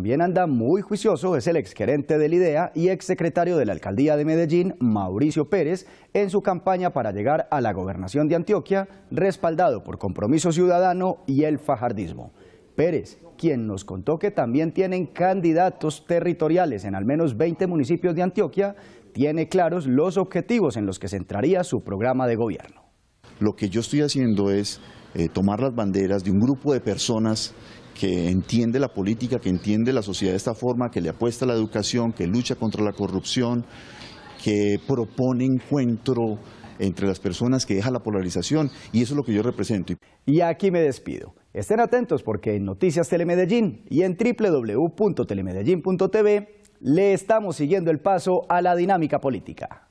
también anda muy juicioso es el exgerente la IDEA y exsecretario de la Alcaldía de Medellín, Mauricio Pérez, en su campaña para llegar a la gobernación de Antioquia, respaldado por Compromiso Ciudadano y el Fajardismo. Pérez, quien nos contó que también tienen candidatos territoriales en al menos 20 municipios de Antioquia, tiene claros los objetivos en los que centraría su programa de gobierno. Lo que yo estoy haciendo es eh, tomar las banderas de un grupo de personas que entiende la política, que entiende la sociedad de esta forma, que le apuesta a la educación, que lucha contra la corrupción, que propone encuentro entre las personas, que deja la polarización, y eso es lo que yo represento. Y aquí me despido. Estén atentos porque en Noticias Telemedellín y en www.telemedellín.tv le estamos siguiendo el paso a la dinámica política.